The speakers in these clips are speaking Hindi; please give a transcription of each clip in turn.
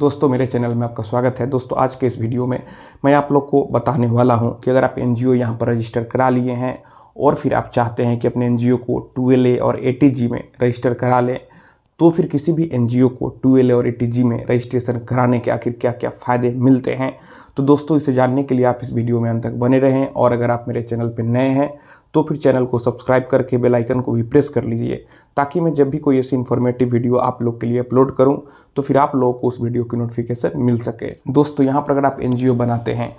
दोस्तों मेरे चैनल में आपका स्वागत है दोस्तों आज के इस वीडियो में मैं आप लोग को बताने वाला हूं कि अगर आप एन जी यहाँ पर रजिस्टर करा लिए हैं और फिर आप चाहते हैं कि अपने एन को टू और ए में रजिस्टर करा लें तो फिर किसी भी एन को टू एल और ए में रजिस्ट्रेशन कराने के आखिर क्या क्या फ़ायदे मिलते हैं तो दोस्तों इसे जानने के लिए आप इस वीडियो में अंत तक बने रहें और अगर आप मेरे चैनल पर नए हैं तो फिर चैनल को सब्सक्राइब करके बेल आइकन को भी प्रेस कर लीजिए ताकि मैं जब भी कोई ऐसी इन्फॉर्मेटिव वीडियो आप लोग के लिए अपलोड करूं तो फिर आप लोगों को उस वीडियो की नोटिफिकेशन मिल सके दोस्तों यहाँ पर अगर आप एन बनाते हैं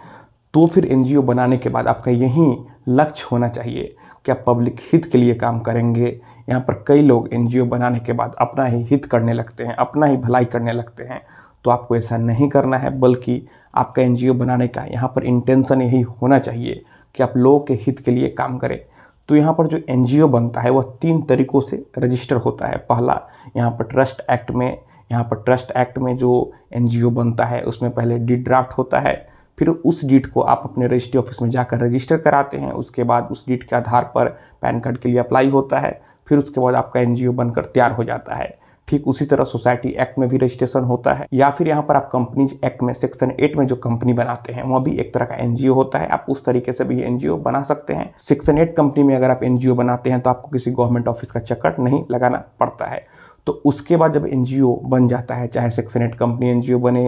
तो फिर एन बनाने के बाद आपका यही लक्ष्य होना चाहिए कि आप पब्लिक हित के लिए काम करेंगे यहाँ पर कई लोग एन बनाने के बाद अपना ही हित करने लगते हैं अपना ही भलाई करने लगते हैं तो आपको ऐसा नहीं करना है बल्कि आपका एन बनाने का यहाँ पर इंटेंसन यही होना चाहिए कि आप लोगों के हित के लिए काम करें तो यहाँ पर जो एन बनता है वह तीन तरीक़ों से रजिस्टर होता है पहला यहाँ पर ट्रस्ट एक्ट में यहाँ पर ट्रस्ट एक्ट में जो एन बनता है उसमें पहले डी ड्राफ्ट होता है फिर उस डीट को आप अपने रजिस्ट्री ऑफिस में जाकर रजिस्टर कराते हैं उसके बाद उस डीट के आधार पर पैन कार्ड के लिए अप्लाई होता है फिर उसके बाद आपका एन बनकर तैयार हो जाता है ठीक उसी तरह सोसाइटी एक्ट में भी रजिस्ट्रेशन होता है या फिर यहाँ पर आप कंपनीज एक्ट में सेक्शन एट में जो कंपनी बनाते हैं वह भी एक तरह का एनजीओ होता है आप उस तरीके से भी एनजीओ बना सकते हैं सेक्शन एट कंपनी में अगर आप एनजीओ बनाते हैं तो आपको किसी गवर्नमेंट ऑफिस का चक्कर नहीं लगाना पड़ता है तो उसके बाद जब एनजीओ बन जाता है चाहे सेक्शन एट कंपनी एनजीओ बने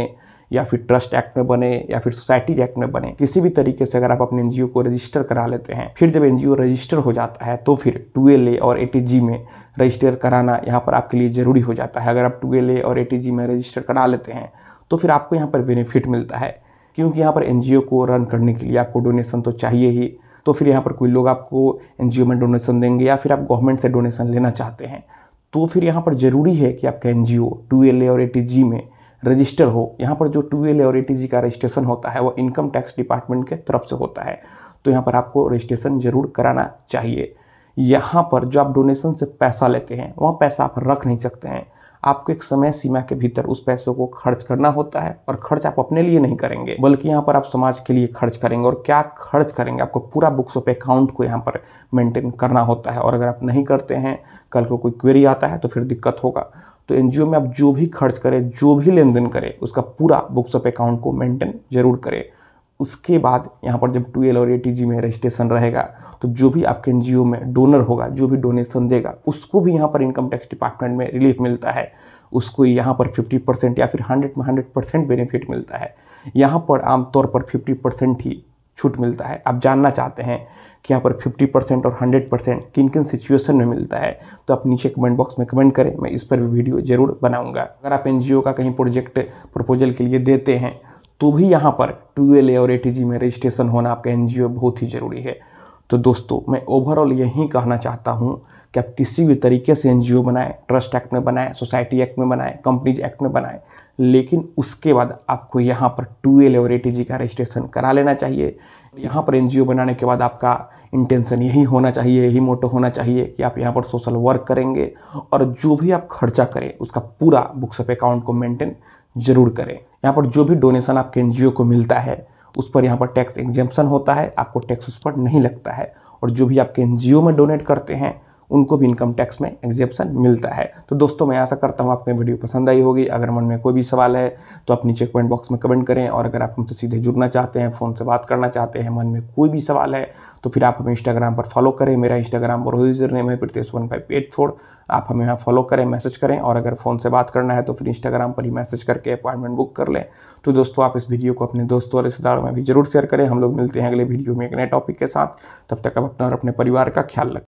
या फिर ट्रस्ट एक्ट में बने या फिर सोसाइटीज एक्ट में बने किसी भी तरीके से अगर आप अपने एनजीओ को रजिस्टर करा लेते हैं फिर जब एनजीओ रजिस्टर हो जाता है तो फिर टू और ए में रजिस्टर कराना यहाँ पर आपके लिए ज़रूरी हो जाता है अगर आप टू और ए में रजिस्टर करा लेते हैं तो फिर आपको यहाँ पर बेनिफिट मिलता है क्योंकि यहाँ पर एन को रन करने के लिए आपको डोनेशन तो चाहिए ही तो फिर यहाँ पर कोई लोग आपको एन में डोनेशन देंगे या फिर आप गवर्नमेंट से डोनेशन लेना चाहते हैं तो फिर यहाँ पर ज़रूरी है कि आपका एन जी ओ और ए में रजिस्टर हो यहाँ पर जो टू एल और ए का रजिस्ट्रेशन होता है वो इनकम टैक्स डिपार्टमेंट के तरफ से होता है तो यहाँ पर आपको रजिस्ट्रेशन जरूर कराना चाहिए यहाँ पर जो आप डोनेशन से पैसा लेते हैं वह पैसा आप रख नहीं सकते हैं आपको एक समय सीमा के भीतर उस पैसों को खर्च करना होता है और खर्च आप अपने लिए नहीं करेंगे बल्कि यहाँ पर आप समाज के लिए खर्च करेंगे और क्या खर्च करेंगे आपको पूरा बुक्स ऑफ अकाउंट को यहाँ पर मेंटेन करना होता है और अगर आप नहीं करते हैं कल को कोई क्वेरी आता है तो फिर दिक्कत होगा तो एन में आप जो भी खर्च करें जो भी लेन देन करें उसका पूरा बुक्स ऑफ अकाउंट को मेंटेन जरूर करें उसके बाद यहाँ पर जब ट्वेल्व और ए में रजिस्ट्रेशन रहेगा तो जो भी आपके एन में डोनर होगा जो भी डोनेशन देगा उसको भी यहाँ पर इनकम टैक्स डिपार्टमेंट में रिलीफ मिलता है उसको यहाँ पर 50 परसेंट या फिर 100 में 100 परसेंट बेनिफिट मिलता है यहाँ पर आमतौर पर 50 परसेंट ही छूट मिलता है आप जानना चाहते हैं कि यहाँ पर 50 परसेंट और 100 परसेंट किन किन सिचुएशन में मिलता है तो आप नीचे कमेंट बॉक्स में कमेंट करें मैं इस पर भी वीडियो जरूर बनाऊंगा अगर आप एन का कहीं प्रोजेक्ट प्रपोजल के लिए देते हैं तो भी यहाँ पर टू एल ए और ए में रजिस्ट्रेशन होना आपका एन बहुत ही ज़रूरी है तो दोस्तों मैं ओवरऑल यही कहना चाहता हूँ कि आप किसी भी तरीके से एनजीओ बनाएं ट्रस्ट एक्ट में बनाएं सोसाइटी एक्ट में बनाएं कंपनीज एक्ट में बनाएं लेकिन उसके बाद आपको यहाँ पर टू एल और ए का रजिस्ट्रेशन करा लेना चाहिए यहाँ पर एनजीओ बनाने के बाद आपका इंटेंशन यही होना चाहिए यही मोटो होना चाहिए कि आप यहाँ पर सोशल वर्क करेंगे और जो भी आप खर्चा करें उसका पूरा बुक्स ऑफ अकाउंट को मेंटेन जरूर करें यहाँ पर जो भी डोनेशन आपके एन को मिलता है उस पर यहाँ पर टैक्स एग्जेम्पन होता है आपको टैक्स उस पर नहीं लगता है और जो भी आपके एन में डोनेट करते हैं उनको भी इनकम टैक्स में एग्जेप्शन मिलता है तो दोस्तों मैं आशा करता हूँ आपको वीडियो पसंद आई होगी अगर मन में कोई भी सवाल है तो आप नीचे कमेंट बॉक्स में कमेंट करें और अगर आप हमसे सीधे जुड़ना चाहते हैं फ़ोन से बात करना चाहते हैं मन में कोई भी सवाल है तो फिर आप हमें इंस्टाग्राम पर फॉलो करें मेरा इंस्टाग्राम पर यूज़र नेम है Pratyesh one five eight four आप हमें यहाँ फॉलो करें मैसेज करें और अगर फ़ोन से बात करना है तो फिर इंस्टाग्राम पर ही मैसेज करके अपॉइंटमेंट बुक कर लें तो दोस्तों आप इस वीडियो को अपने दोस्तों और रिश्तेदारों में भी जरूर शेयर करें हम लोग मिलते हैं अगले वीडियो में एक नए टॉपिक के साथ तब तक आप अपना और अपने परिवार का ख्याल रखें